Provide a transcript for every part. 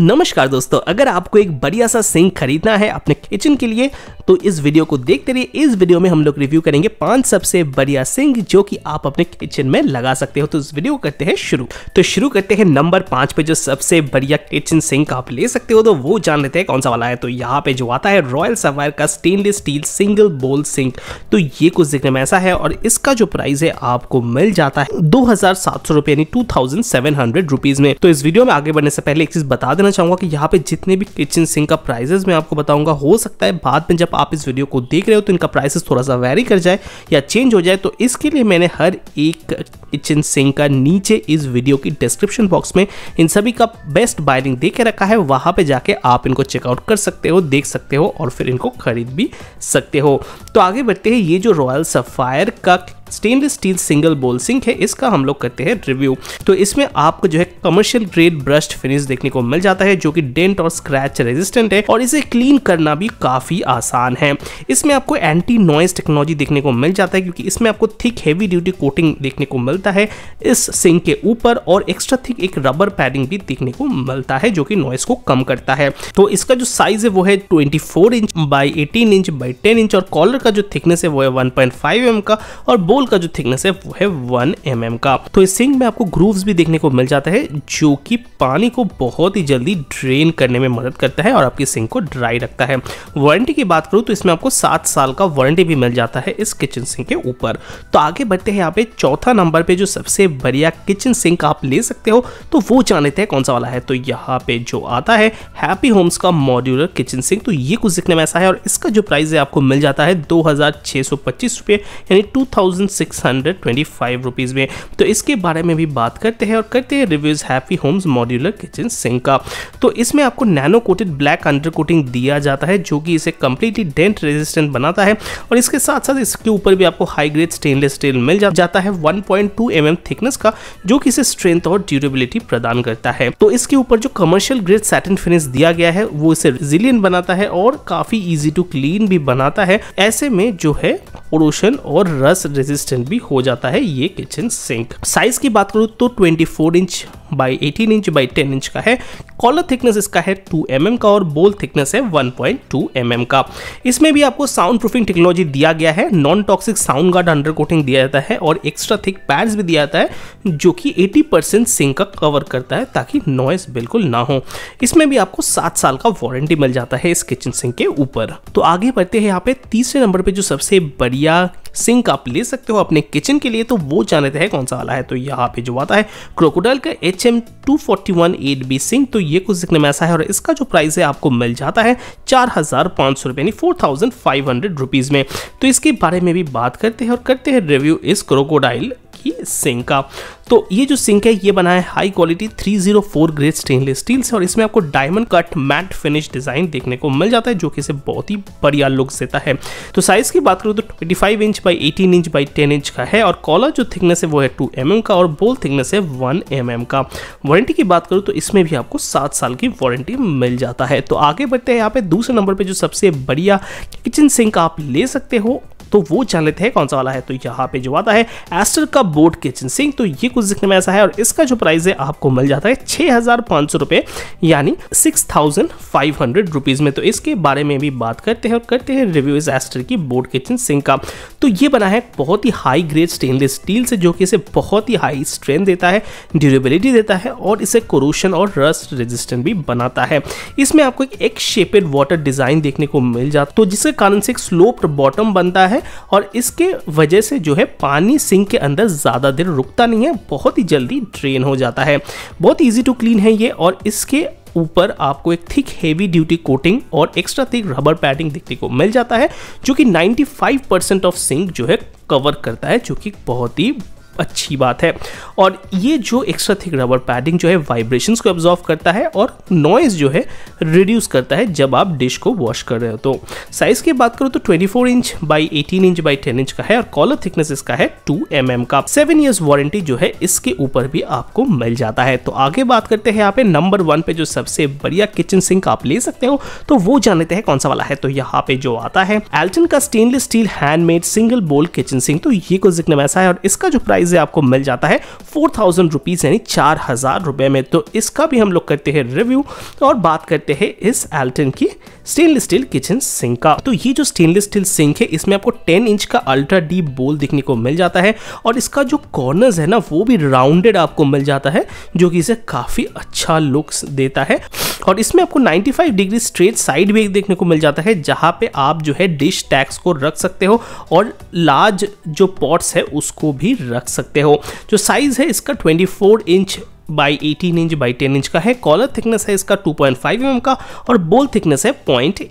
नमस्कार दोस्तों अगर आपको एक बढ़िया सा सिंक खरीदना है अपने किचन के लिए तो इस वीडियो को देखते रहिए इस वीडियो में हम लोग रिव्यू करेंगे पांच सबसे बढ़िया सिंक जो कि आप अपने किचन में लगा सकते हो तो इस वीडियो को करते हैं शुरू तो शुरू करते हैं नंबर पांच पे जो सबसे बढ़िया किचन सिंक आप ले सकते हो तो वो जान लेते हैं कौन सा वाला है तो यहाँ पे जो आता है रॉयल सवायर का stainless steel single bowl sink तो ये कुछ देखने में ऐसा है और इसका जो प्राइस है आपको मिल जाता है दो हजार सात सौ रुपए यानी two thousand seven hundred rupees में तो इस वीडियो में आगे बढ़ने से पहले एक चीज बता देना बताना चाहूँगा कि यहाँ पे जितने भी किचन सिंक का प्राइजेस मैं आपको बताऊँगा हो सकता है बाद में जब आप इस वीडियो को देख रहे हो तो इनका प्राइसेस थोड़ा सा वेरी कर जाए या चेंज हो जाए तो इसके लिए मैंने हर एक किचन सिंक का नीचे इस वीडियो की डिस्क्रिप्शन बॉक्स में इन सभी का बेस्ट बायरिंग दे के रखा है वहाँ पर जाके आप इनको चेकआउट कर सकते हो देख सकते हो और फिर इनको खरीद भी सकते हो तो आगे बढ़ते हैं ये जो रॉयल सफ़ायर का stainless steel single bowl sink है इसका हम लोग करते हैं रिव्यू तो इसमें आपको जो है कमर्शियल ग्रेड ब्रश्ड फिनिश देखने को मिल जाता है जो कि डेंट और स्क्रैच रेजिस्टेंट है और इसे क्लीन करना भी काफी आसान है इसमें आपको एंटी नॉइज टेक्नोलॉजी देखने को मिल जाता है क्योंकि इसमें आपको थिक हैवी ड्यूटी कोटिंग देखने को मिलता है इस सिंक के ऊपर और एक्स्ट्रा थिक एक रबर पैडिंग भी देखने को मिलता है जो कि नॉइस को कम करता है तो इसका जो साइज है वो है twenty inch by eighteen inch by ten inch और कॉलर का जो थिकनेस है वो है वन पॉइंट mm का और बोथ होल का जो थिकनेस है वो है वन एम mm का तो इस सिंक में आपको ग्रूव भी देखने को मिल जाता है जो कि पानी को बहुत ही जल्दी ड्रेन करने में मदद करता है और आपकी सिंक को ड्राई रखता है वारंटी की बात करूं तो इसमें आपको सात साल का वारंटी भी मिल जाता है इस किचन सिंक के ऊपर तो आगे बढ़ते हैं यहाँ पे चौथा नंबर पे जो सबसे बढ़िया किचन सिंक आप ले सकते हो तो वो जान लेते हैं कौन सा वाला है तो यहाँ पे जो आता है हैप्पी होम्स का मॉड्यूलर किचन सिंक तो ये कुछ दिखने में ऐसा है और इसका जो प्राइस है आपको मिल जाता है दो यानी टू थाउजेंड में तो इसके बारे में भी बात करते हैं और करते हैं reviews happy homes modular kitchen sink का तो इसमें आपको nano coated black under coating दिया जाता है जो कि इसे कंप्लीटली डेंट रेजिस्टेंट बनाता है और इसके साथ साथ इसके ऊपर भी आपको हाई ग्रेड स्टेनलेस स्टील मिल जाता है 1.2 पॉइंट mm थिकनेस का जो कि इसे स्ट्रेंथ और ड्यूरेबिलिटी प्रदान करता है तो इसके ऊपर जो कमर्शियल ग्रेड सैटन फिनिश दिया गया है वो इसे रिजिलियंट बनाता है और काफी इजी टू क्लीन भी बनाता है ऐसे में जो है पोलूशन और रस रेजिस्ट रेजिस्टेंट भी हो जाता है ये किचन सिंक साइज की बात करूँ तो 24 inch by 18 inch by 10 inch का है कॉलर थिकनेस इसका है 2 mm का और बोल थिकनेस है 1.2 mm का इसमें भी आपको साउंड प्रूफिंग टेक्नोलॉजी दिया गया है non toxic sound guard under coating दिया जाता है और एक्स्ट्रा थिक पैड्स भी दिया जाता है जो कि 80 परसेंट सिंक का कवर करता है ताकि नॉइस बिल्कुल ना हो इसमें भी आपको सात साल का वारंटी मिल जाता है इस किचन सिंक के ऊपर तो आगे बढ़ते हैं यहाँ पे तीसरे नंबर पर जो सबसे बढ़िया सिंक आप ले सकते हो अपने किचन के लिए तो वो जाने हैं कौन सा वाला है तो यहाँ पे जो आता है क्रोकोडाइल का H M two forty one eight B sink तो ये कुछ दिखने में ऐसा है और इसका जो प्राइस है आपको मिल जाता है चार हजार पाँच सौ रुपये यानी four thousand five hundred rupees में तो इसके बारे में भी बात करते हैं और करते हैं रिव्यू इस क्रोकोडाइल की सिंक का तो ये जो सिंक है ये बना है high quality 304 grade stainless steel से और इसमें आपको diamond cut matte finish design देखने को मिल जाता है जो कि इसे बहुत ही बढ़िया लुक देता है तो साइज़ की बात करूँ तो 25 inch by 18 inch by 10 inch का है और कॉलर जो थिकनेस है वो है टू एम mm का और बोल थिकनेस है वन एम mm का वारंटी की बात करूँ तो इसमें भी आपको सात साल की वारंटी मिल जाता है तो आगे बढ़ते हैं यहाँ पे दूसरे नंबर पर जो सबसे बढ़िया किचन सिंक आप ले सकते हो तो वो जान लेते हैं कौन सा वाला है तो यहाँ पे जो आता है एस्टर का बोट किचन सिंह तो ये कुछ दिखने में ऐसा है और इसका जो प्राइस है आपको मिल जाता है छह हज़ार पांच सौ रुपए यानी six thousand five hundred rupees में तो इसके बारे में भी बात करते हैं और करते हैं रिव्यू इस एस्टर की बोट किचन सिंह का तो ये बना है बहुत ही हाई ग्रेड स्टेनलेस स्टील से जो कि इसे बहुत ही हाई स्ट्रेंथ देता है ड्यूरेबिलिटी देता है और इसे क्रोशन और रस्ट रेजिस्टेंट भी बनाता है इसमें आपको एक, एक शेपेड वाटर डिज़ाइन देखने को मिल जाता तो जिसके कारण से एक स्लोप्ड बॉटम बनता है है और इसके वजह से जो है पानी सिंक के अंदर ज़्यादा देर रुकता नहीं है बहुत ही जल्दी ड्रेन हो जाता है बहुत ईजी टू क्लीन है ये और इसके ऊपर आपको एक थिक हेवी ड्यूटी कोटिंग और एक्स्ट्रा थिक रबर पैडिंग देखने को मिल जाता है जो कि 95% ऑफ सिंक जो है कवर करता है जो कि बहुत ही अच्छी बात है और ये जो एक्स्ट्रा थिक रबर पैडिंग जो है वाइब्रेशंस को एब्जॉर्व करता है और नॉइज़ जो है रिड्यूस करता है जब आप डिश को वॉश कर रहे हो तो साइज़ की बात करो तो 24 inch by 18 inch by 10 inch का है और कॉलर थिकनेस इसका है 2 एम mm का सेवन ईयर्स वारंटी जो है इसके ऊपर भी आपको मिल जाता है तो आगे बात करते हैं यहाँ पे नंबर वन पे जो सबसे बढ़िया किचन सिंक आप ले सकते हो तो वो जान लेते हैं कौन सा वाला है तो यहाँ पे जो आता है एल्टन का stainless steel handmade single bowl kitchen sink तो ये कुछ दिखने में ऐसा है और इसका जो प्राइस प्राइस आपको मिल जाता है फोर थाउजेंड रुपीज़ यानी चार हज़ार रुपए में तो इसका भी हम लोग करते हैं रिव्यू और बात करते हैं इस एल्टन की स्टेनलेस स्टील किचन सिंक का तो ये जो स्टेनलेस स्टील सिंक है इसमें आपको 10 इंच का अल्ट्रा डीप बोल दिखने को मिल जाता है और इसका जो कॉर्नर्स है ना वो भी राउंडेड आपको मिल जाता है जो कि इसे काफ़ी अच्छा लुक्स देता है और इसमें आपको 95 डिग्री स्ट्रेट साइड भी देखने को मिल जाता है जहाँ पे आप जो है डिश टैक्स को रख सकते हो और लार्ज जो पॉट्स है उसको भी रख सकते हो जो साइज़ है इसका 24 inch by 18 inch by 10 inch का है कॉलर थिकनेस है इसका 2.5 पॉइंट mm का और बोल थिकनेस है 0.8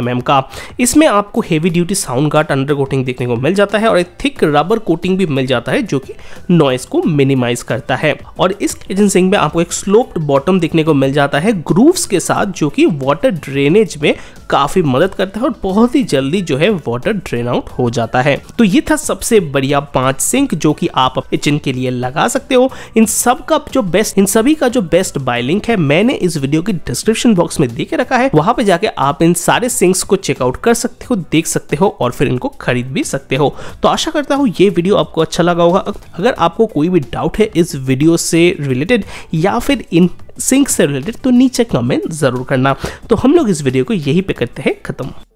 mm का इसमें आपको heavy duty sound guard under coating देखने को मिल जाता है और एक थिक रबर कोटिंग भी मिल जाता है जो कि नॉइस को मिनिमाइज करता है और इस किचन सिंह में आपको एक स्लोप्ड बॉटम देखने को मिल जाता है ग्रूव्स के साथ जो कि वाटर ड्रेनेज में काफ़ी मदद करता है और बहुत ही जल्दी जो है वाटर ड्रेन आउट हो जाता है तो ये था सबसे बढ़िया पांच सिंक जो कि आप अपने किचन के लिए लगा सकते हो इन सब का जो बेस्ट इन सभी का जो बेस्ट बाय लिंक है मैंने इस वीडियो की डिस्क्रिप्शन बॉक्स में देख रखा है वहां पे जाके आप इन सारे सिंक्स को चेकआउट कर सकते हो देख सकते हो और फिर इनको खरीद भी सकते हो तो आशा करता हूँ ये वीडियो आपको अच्छा लगा होगा अगर आपको कोई भी डाउट है इस वीडियो से रिलेटेड या फिर इन सिंक से रिलेटेड तो नीचे कमेंट जरूर करना तो हम लोग इस वीडियो को यही पे करते हैं खत्म